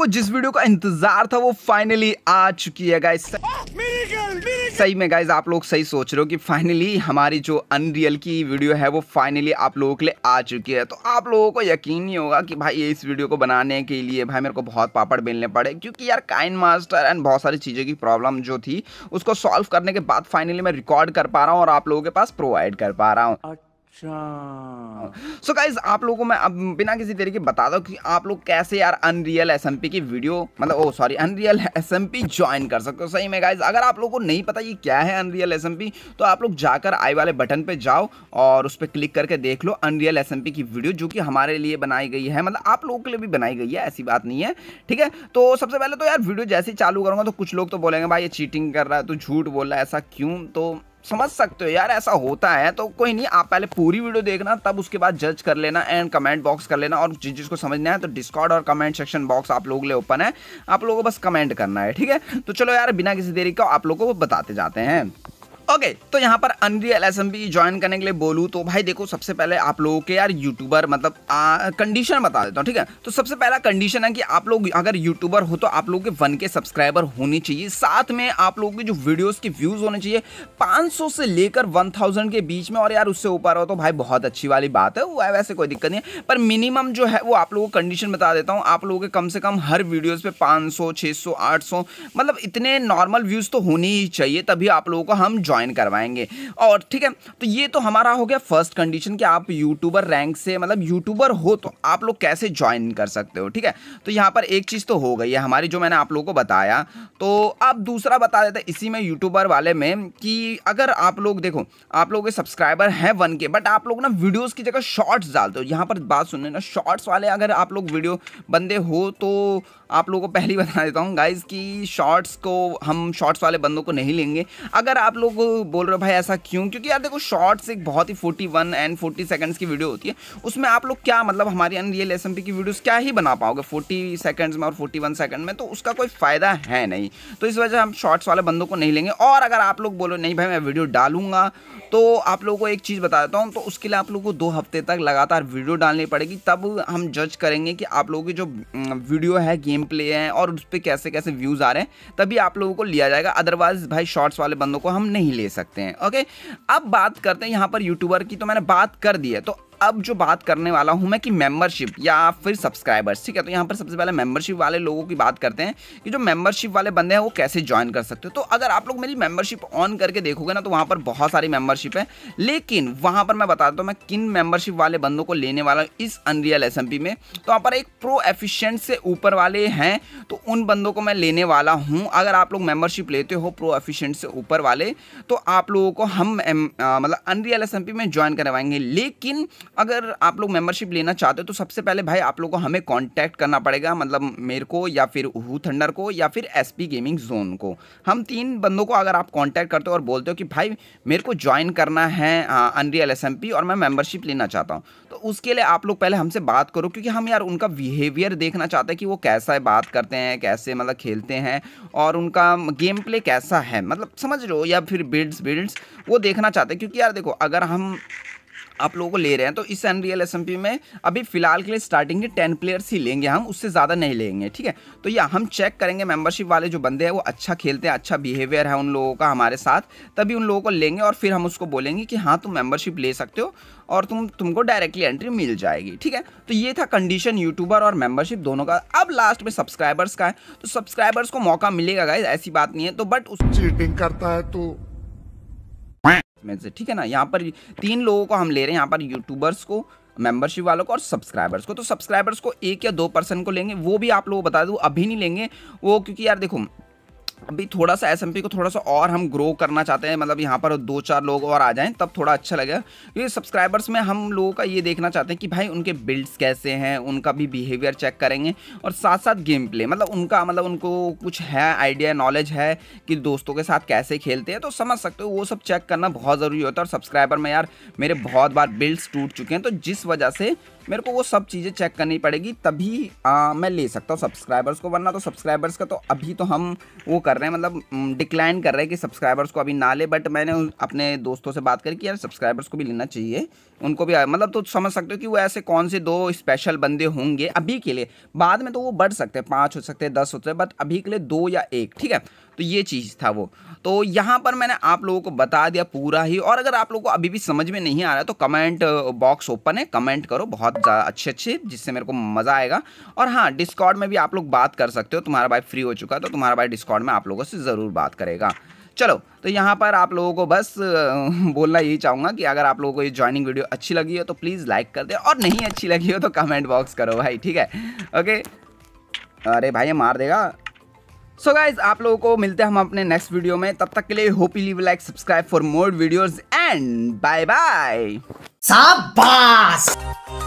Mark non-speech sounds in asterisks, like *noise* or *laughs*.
को जिस वीडियो का इंतजार था वो फाइनली आ चुकी है गाइस oh, सही में गाइज आप लोग सही सोच रहे हो कि फाइनली हमारी जो अनरियल की वीडियो है वो फाइनली आप लोगों के लिए आ चुकी है तो आप लोगों को यकीन नहीं होगा कि भाई इस वीडियो को बनाने के लिए भाई मेरे को बहुत पापड़ बेलने पड़े क्योंकि यार काइन मास्टर एंड बहुत सारी चीज़ें की प्रॉब्लम जो थी उसको सॉल्व करने के बाद फाइनली मैं रिकॉर्ड कर पा रहा हूँ और आप लोगों के पास प्रोवाइड कर पा रहा हूँ सो अच्छा। गाइज आप लोगों को मैं अब बिना किसी तरीके बता दूँ कि आप लोग कैसे यार अनरियल एस की वीडियो मतलब oh sorry unreal S join कर सकते हो सही में गाइज अगर आप लोगों को नहीं पता ये क्या है अनरियल एस तो आप लोग जाकर आई वाले बटन पे जाओ और उस पर क्लिक करके देख लो अनरियल एस की वीडियो जो कि हमारे लिए बनाई गई है मतलब आप लोगों के लिए भी बनाई गई है ऐसी बात नहीं है ठीक है तो सबसे पहले तो यार वीडियो जैसे ही चालू करूँगा तो कुछ लोग तो बोलेंगे भाई ये चीटिंग कर रहा है तो झूठ बोल रहा है ऐसा क्यों तो समझ सकते हो यार ऐसा होता है तो कोई नहीं आप पहले पूरी वीडियो देखना तब उसके बाद जज कर लेना एंड कमेंट बॉक्स कर लेना और जिस जिसको समझना है तो डिस्कॉर्ड और कमेंट सेक्शन बॉक्स आप लोगों के लिए ओपन है आप लोगों को बस कमेंट करना है ठीक है तो चलो यार बिना किसी देरी का आप लोगों को बताते जाते हैं ओके okay, तो यहाँ पर अनरियल एस ज्वाइन करने के लिए बोलूँ तो भाई देखो सबसे पहले आप लोगों के यार यूट्यूबर मतलब कंडीशन बता देता हूँ ठीक है तो सबसे पहला कंडीशन है कि आप लोग अगर यूट्यूबर हो तो आप लोगों के वन के सब्सक्राइबर होने चाहिए साथ में आप लोगों के जो वीडियोस के व्यूज़ होने चाहिए 500 से लेकर 1000 के बीच में और यार उससे ऊपर हो तो भाई बहुत अच्छी वाली बात है वो वैसे कोई दिक्कत नहीं है पर मिनिमम जो है वो आप लोगों को कंडीशन बता देता हूँ आप लोगों के कम से कम हर वीडियोज़ पर पाँच सौ मतलब इतने नॉर्मल व्यूज़ तो होने ही चाहिए तभी आप लोगों को हम ज्वाइन ज्वाइन करवाएंगे और ठीक है तो ये तो हमारा हो गया फर्स्ट कंडीशन कि आप यूट्यूबर रैंक से मतलब यूट्यूबर हो तो आप लोग कैसे ज्वाइन कर सकते हो ठीक है तो यहाँ पर एक चीज़ तो हो गई है हमारी जो मैंने आप लोगों को बताया तो आप दूसरा बता देते इसी में यूट्यूबर वाले में कि अगर आप लोग देखो आप लोगों के सब्सक्राइबर हैं वन के बट आप लोग ना वीडियोज़ की जगह शॉर्ट्स डालते हो यहाँ पर बात सुन लेना शॉर्ट्स वाले अगर आप लोग वीडियो बंदे हो तो आप लोगों को पहली बता देता हूँ गाइज़ की शॉर्ट्स को हम शॉर्ट्स वाले बंदों को नहीं लेंगे अगर आप लोग बोल रहे हो भाई ऐसा क्यों क्योंकि यार देखो शॉर्ट्स एक बहुत ही forty one and forty seconds की वीडियो होती है उसमें आप लोग क्या मतलब हमारी रियल एस की वीडियोस क्या ही बना पाओगे फोर्टी सेकेंड्स में और वन सेकंड में तो उसका कोई फ़ायदा है नहीं तो इस वजह से हम शॉर्ट्स वाले बंदों को नहीं लेंगे और अगर आप लोग बोलो नहीं भाई मैं वीडियो डालूंगा तो आप लोगों को एक चीज़ बता देता हूँ तो उसके लिए आप लोग को दो हफ्ते तक लगातार वीडियो डालनी पड़ेगी तब हम जज करेंगे कि आप लोगों की जो वीडियो है गेम प्ले है और उस पर कैसे कैसे व्यूज़ आ रहे हैं तभी आप लोगों को लिया जाएगा अदरवाइज़ भाई शॉर्ट्स वाले बंदों को हम नहीं ले सकते हैं ओके अब बात करते हैं यहाँ पर यूट्यूबर की तो मैंने बात कर दी है तो अब जो बात करने वाला हूँ मैं कि मेंबरशिप या फिर सब्सक्राइबर्स ठीक है तो यहाँ पर सबसे पहले मेंबरशिप वाले लोगों की बात करते हैं कि जो मेंबरशिप वाले बंदे हैं वो कैसे ज्वाइन कर सकते हो तो अगर आप लोग मेरी मेंबरशिप ऑन करके देखोगे ना तो वहाँ पर बहुत सारी मेंबरशिप है लेकिन वहाँ पर मैं बताता हूँ मैं किन मेंबरशिप वाले बंदों को लेने वाला हूँ इस अनरियल एस में तो वहाँ पर एक प्रो एफिशियंट से ऊपर वाले हैं तो उन बंदों को मैं लेने वाला हूँ अगर आप लोग मेंबरशिप लेते हो प्रो एफिशियंट से ऊपर वाले तो आप लोगों को हम मतलब अनरियल एस में ज्वाइन करवाएंगे लेकिन अगर आप लोग मेम्बरशिप लेना चाहते हो तो सबसे पहले भाई आप लोगों को हमें कॉन्टैक्ट करना पड़ेगा मतलब मेरे को या फिर हु थंडर को या फिर एस गेमिंग जोन को हम तीन बंदों को अगर आप कॉन्टैक्ट करते हो और बोलते हो कि भाई मेरे को ज्वाइन करना है अनरियल एस और मैं मेम्बरशिप लेना चाहता हूँ तो उसके लिए आप लोग पहले हमसे बात करो क्योंकि हम यार उनका बिहेवियर देखना चाहते हैं कि वो कैसा है बात करते हैं कैसे मतलब खेलते हैं और उनका गेम प्ले कैसा है मतलब समझ लो या फिर बिल्ड्स बिल्ड्स वो देखना चाहते हैं क्योंकि यार देखो अगर हम आप लोगों को ले रहे हैं तो इस अनरियल एस में अभी फिलहाल के लिए स्टार्टिंग के टेन प्लेयर्स ही लेंगे हम उससे ज़्यादा नहीं लेंगे ठीक है तो या हम चेक करेंगे मेम्बरशिप वाले जो बंदे हैं वो अच्छा खेलते हैं अच्छा बिहेवियर है उन लोगों का हमारे साथ तभी उन लोगों को लेंगे और फिर हम उसको बोलेंगे कि हाँ तुम मेम्बरशिप ले सकते हो और तुम तुमको डायरेक्टली एंट्री मिल जाएगी ठीक है तो ये था कंडीशन यूट्यूबर और मेम्बरशिप दोनों का अब लास्ट में सब्सक्राइबर्स का है तो सब्सक्राइबर्स को मौका मिलेगा गाइज ऐसी बात नहीं है तो बट उस चीटिंग करता है तो में से ठीक है ना यहाँ पर तीन लोगों को हम ले रहे हैं यहाँ पर यूट्यूबर्स को मेंबरशिप वालों को और सब्सक्राइबर्स को तो सब्सक्राइबर्स को एक या दो पर्सन को लेंगे वो भी आप लोगों को बता दूँ अभी नहीं लेंगे वो क्योंकि यार देखो अभी थोड़ा सा एस को थोड़ा सा और हम ग्रो करना चाहते हैं मतलब यहाँ पर दो चार लोग और आ जाएं तब थोड़ा अच्छा लगेगा क्योंकि सब्सक्राइबर्स में हम लोगों का ये देखना चाहते हैं कि भाई उनके बिल्ड्स कैसे हैं उनका भी बिहेवियर चेक करेंगे और साथ साथ गेम प्ले मतलब उनका मतलब उनको कुछ है आइडिया नॉलेज है कि दोस्तों के साथ कैसे खेलते हैं तो समझ सकते हो वो सब चेक करना बहुत ज़रूरी होता है और सब्सक्राइबर में यार मेरे बहुत बार बिल्ड्स टूट चुके हैं तो जिस वजह से मेरे को वो सब चीज़ें चेक करनी पड़ेगी तभी आ, मैं ले सकता हूँ सब्सक्राइबर्स को वरना तो सब्सक्राइबर्स का तो अभी तो हम वो कर रहे हैं मतलब डिक्लाइन कर रहे हैं कि सब्सक्राइबर्स को अभी ना ले बट मैंने अपने दोस्तों से बात करी कि यार सब्सक्राइबर्स को भी लेना चाहिए उनको भी मतलब तो समझ सकते हो कि वो ऐसे कौन से दो स्पेशल बंदे होंगे अभी के लिए बाद में तो वो बढ़ सकते हैं पाँच हो सकते हैं दस हो सकते हैं बट अभी के लिए दो या एक ठीक है तो ये चीज़ था वो तो यहाँ पर मैंने आप लोगों को बता दिया पूरा ही और अगर आप लोगों को अभी भी समझ में नहीं आ रहा तो कमेंट बॉक्स ओपन है कमेंट करो बहुत ज़्यादा अच्छे अच्छे जिससे मेरे को मज़ा आएगा और हाँ डिस्कॉर्ड में भी आप लोग बात कर सकते हो तुम्हारा भाई फ्री हो चुका है तो तुम्हारा भाई डिस्कॉर्ड में आप लोगों से ज़रूर बात करेगा चलो तो यहाँ पर आप लोगों को बस uh, *laughs* बोलना यही चाहूँगा कि अगर आप लोगों को ये ज्वाइनिंग वीडियो अच्छी लगी हो तो प्लीज़ लाइक कर दे और नहीं अच्छी लगी हो तो कमेंट बॉक्स करो भाई ठीक है ओके अरे भाई ये मार देगा सो गाइज आप लोगों को मिलते हैं हम अपने नेक्स्ट वीडियो में तब तक के लिए hope you leave like subscribe for more videos and bye bye